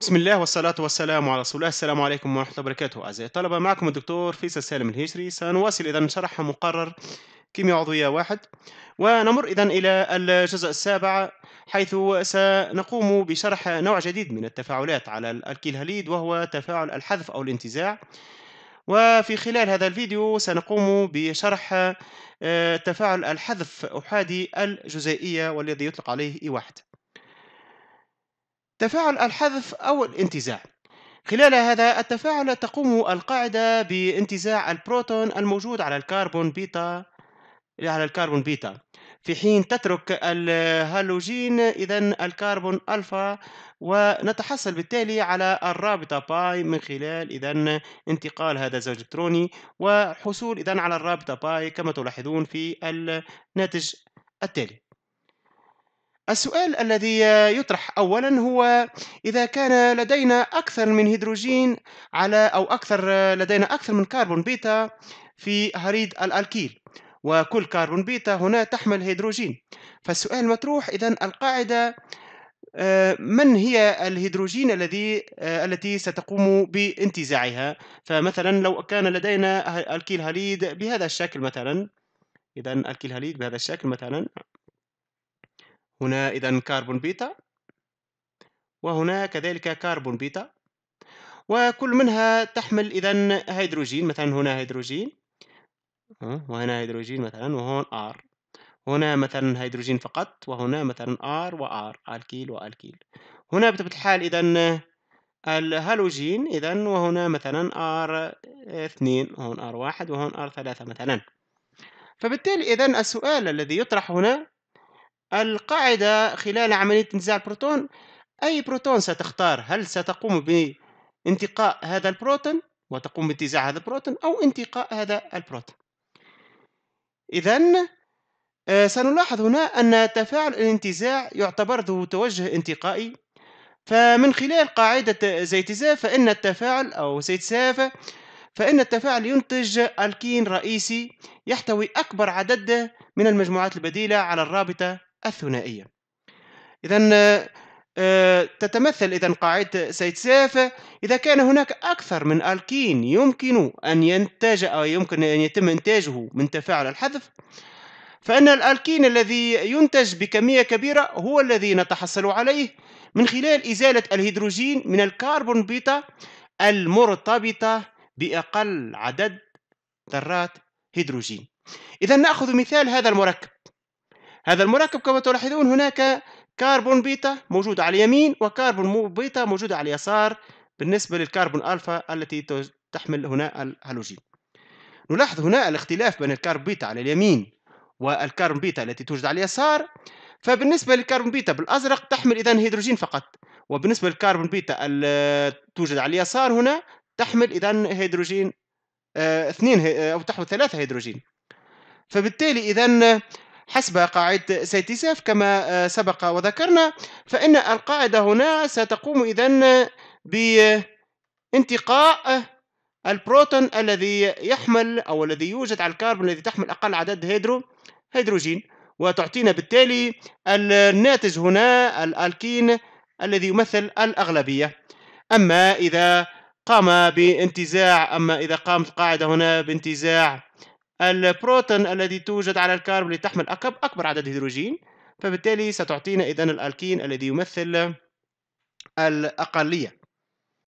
بسم الله والصلاة والسلام على رسول الله السلام عليكم ورحمة الله وبركاته أعزائي الطلبة معكم الدكتور فيصل سالم الهجري سنواصل إذا شرح مقرر كيمياء عضوية واحد ونمر إذا إلى الجزء السابع حيث سنقوم بشرح نوع جديد من التفاعلات على الكيلهاليد وهو تفاعل الحذف أو الانتزاع وفي خلال هذا الفيديو سنقوم بشرح تفاعل الحذف أحادي الجزيئية والذي يطلق عليه إي واحد تفاعل الحذف أو الانتزاع خلال هذا التفاعل تقوم القاعدة بانتزاع البروتون الموجود على الكربون بيتا على الكربون بيتا في حين تترك الهالوجين إذا الكربون ألفا ونتحصل بالتالي على الرابطة باي من خلال إذا انتقال هذا الزوج الإلكتروني وحصول إذا على الرابطة باي كما تلاحظون في الناتج التالي السؤال الذي يطرح أولا هو إذا كان لدينا أكثر من هيدروجين على أو أكثر لدينا أكثر من كربون بيتا في هريد الألكيل وكل كربون بيتا هنا تحمل هيدروجين فالسؤال المطروح إذا القاعدة آه، من هي الهيدروجين الذي آه، التي ستقوم بانتزاعها فمثلا لو كان لدينا الكيل هاليد بهذا الشكل مثلا إذا الكيل هاليد بهذا الشكل مثلا هنا إذا كربون بيتا وهنا كذلك كربون بيتا وكل منها تحمل إذا هيدروجين مثلا هنا هيدروجين وهنا هيدروجين مثلا وهون R هنا مثلا هيدروجين فقط وهنا مثلا R وآر الكيل والكيل هنا بطبيعة الحال إذا الهالوجين إذا وهنا مثلا R اثنين هون R واحد وهون R ثلاثة مثلا فبالتالي إذا السؤال الذي يطرح هنا القاعدة خلال عملية انتزاع البروتون أي بروتون ستختار هل ستقوم بانتقاء هذا البروتون وتقوم بانتزاع هذا البروتون أو انتقاء هذا البروتون إذا آه، سنلاحظ هنا أن تفاعل الانتزاع يعتبر ذو توجه انتقائي فمن خلال قاعدة زيتساف فإن التفاعل أو زيتساف فإن التفاعل ينتج الكين رئيسي يحتوي أكبر عدد من المجموعات البديلة على الرابطة الثنائية إذا آه، تتمثل إذا قاعدة سيتساف إذا كان هناك أكثر من ألكين يمكن أن ينتج أو يمكن أن يتم إنتاجه من تفاعل الحذف فإن الألكين الذي ينتج بكمية كبيرة هو الذي نتحصل عليه من خلال إزالة الهيدروجين من الكربون بيتا المرتبطة بأقل عدد ذرات هيدروجين إذا نأخذ مثال هذا المركب هذا المركب كما تلاحظون هناك كربون بيتا موجود على اليمين وكربون بيتا موجود على اليسار بالنسبة للكربون ألفا التي تحمل هنا الهالوجين نلاحظ هنا الاختلاف بين الكربون بيتا على اليمين والكربون بيتا التي توجد على اليسار فبالنسبة للكربون بيتا بالأزرق تحمل إذا هيدروجين فقط وبالنسبة للكربون بيتا توجد على اليسار هنا تحمل إذا هيدروجين آه، اثنين آه، او تحوي ثلاثة هيدروجين فبالتالي إذا حسب قاعدة سيتيساف كما آه، سبق وذكرنا فإن القاعدة هنا ستقوم إذن بانتقاء البروتون الذي يحمل أو الذي يوجد على الكربون الذي تحمل أقل عدد هيدرو هيدروجين وتعطينا بالتالي الناتج هنا الألكين الذي يمثل الأغلبية أما إذا قام بانتزاع أما إذا قامت القاعدة هنا بانتزاع البروتون الذي توجد على الكربون لتحمل أكبر عدد هيدروجين فبالتالي ستعطينا إذا الألكين الذي يمثل الأقلية